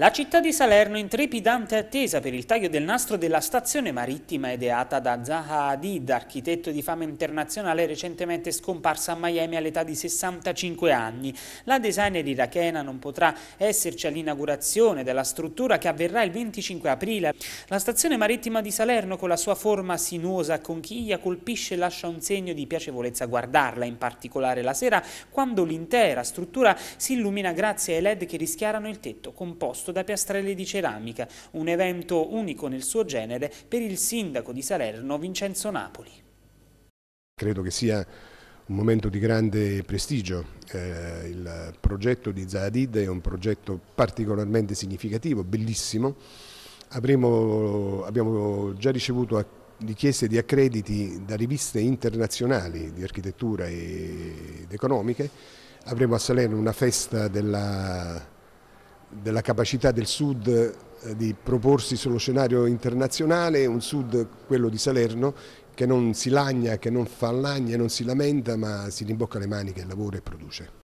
La città di Salerno è in trepidante attesa per il taglio del nastro della stazione marittima ideata da Zaha Hadid, architetto di fama internazionale recentemente scomparsa a Miami all'età di 65 anni. La designer irachena non potrà esserci all'inaugurazione della struttura che avverrà il 25 aprile. La stazione marittima di Salerno con la sua forma sinuosa a conchiglia colpisce e lascia un segno di piacevolezza guardarla, in particolare la sera quando l'intera struttura si illumina grazie ai led che rischiarano il tetto composto composto da piastrelle di ceramica, un evento unico nel suo genere per il sindaco di Salerno Vincenzo Napoli. Credo che sia un momento di grande prestigio. Eh, il progetto di Zahadid è un progetto particolarmente significativo, bellissimo. Avremo, abbiamo già ricevuto richieste di accrediti da riviste internazionali di architettura ed economiche. Avremo a Salerno una festa della della capacità del Sud eh, di proporsi sullo scenario internazionale, un Sud, quello di Salerno, che non si lagna, che non fa lagna, non si lamenta, ma si rimbocca le maniche, lavora e produce.